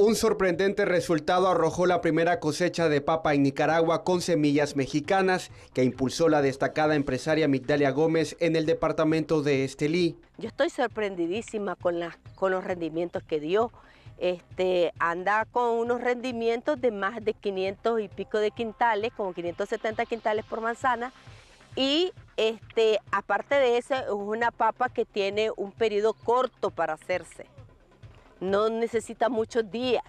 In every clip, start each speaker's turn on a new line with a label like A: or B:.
A: Un sorprendente resultado arrojó la primera cosecha de papa en Nicaragua con semillas mexicanas que impulsó la destacada empresaria Migdalia Gómez en el departamento de Estelí.
B: Yo estoy sorprendidísima con, los rendimientos que dio. Este, anda con unos rendimientos de más de 500 y pico de quintales, como 570 quintales por manzana. Y este, aparte de eso, es una papa que tiene un periodo corto para hacerse no necesita muchos días.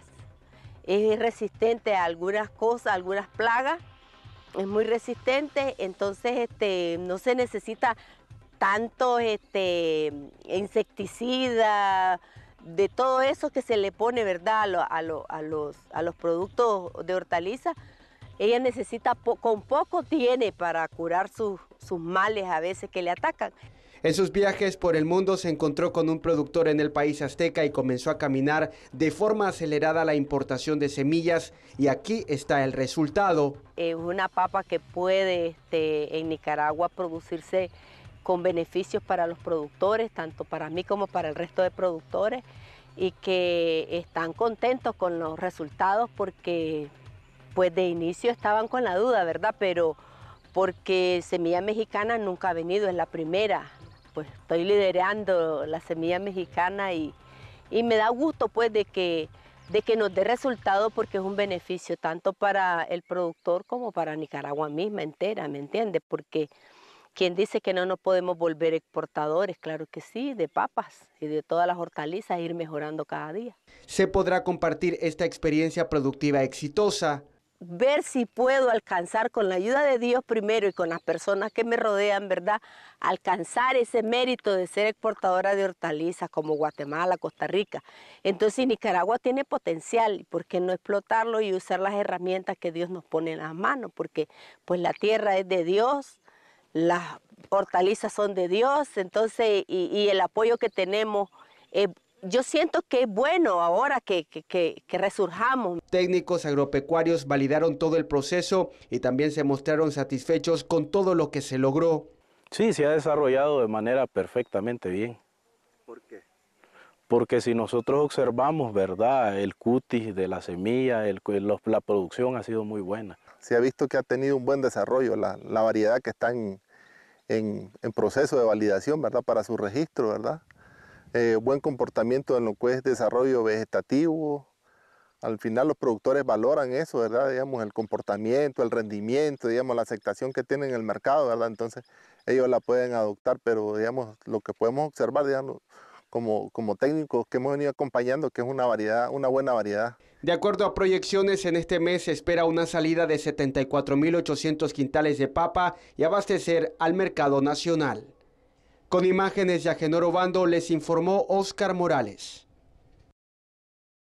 B: Es resistente a algunas cosas, a algunas plagas, es muy resistente, entonces este, no se necesita tanto este, insecticida, de todo eso que se le pone ¿verdad? A, los, a los productos de hortaliza, ella necesita, con poco tiene para curar sus males a veces que le atacan.
A: En sus viajes por el mundo se encontró con un productor en el país azteca y comenzó a caminar de forma acelerada la importación de semillas y aquí está el resultado.
B: Es una papa que puede este, en Nicaragua producirse con beneficios para los productores, tanto para mí como para el resto de productores, y que están contentos con los resultados porque pues de inicio estaban con la duda, ¿verdad? Pero porque Semilla Mexicana nunca ha venido, es la primera. Pues estoy liderando la Semilla Mexicana y, me da gusto pues de que, de que nos dé resultado porque es un beneficio tanto para el productor como para Nicaragua misma entera, ¿me entiendes? Porque quien dice que no nos podemos volver exportadores, claro que sí, de papas y de todas las hortalizas, ir mejorando cada día.
A: Se podrá compartir esta experiencia productiva exitosa
B: ver si puedo alcanzar con la ayuda de Dios primero y con las personas que me rodean, ¿verdad? Alcanzar ese mérito de ser exportadora de hortalizas como Guatemala, Costa Rica. Entonces Nicaragua tiene potencial, ¿por qué no explotarlo y usar las herramientas que Dios nos pone en las manos? Porque pues la tierra es de Dios, las hortalizas son de Dios, entonces y, el apoyo que tenemos yo siento que es bueno ahora que, que, resurjamos.
A: Técnicos agropecuarios validaron todo el proceso y también se mostraron satisfechos con todo lo que se logró. Sí, se ha
C: desarrollado de manera perfectamente bien. ¿Por qué? Porque si nosotros observamos, ¿verdad? El cutis de la semilla, la producción ha sido muy buena. Se ha visto que ha tenido un buen desarrollo la, variedad que está en proceso de validación, ¿verdad? Para su registro, ¿verdad? Eh, buen comportamiento en lo que es desarrollo vegetativo. Al final los productores valoran eso, ¿verdad? Digamos, el comportamiento, el rendimiento, digamos, la aceptación que tienen en el mercado, ¿verdad? Entonces ellos la pueden adoptar, pero digamos, lo que podemos observar, digamos, como, como técnicos que hemos venido acompañando, que es una variedad, una buena variedad.
A: De acuerdo a proyecciones, en este mes se espera una salida de 74.800 quintales de papa y abastecer al mercado nacional. Con imágenes de Agenor Obando les informó Oscar Morales.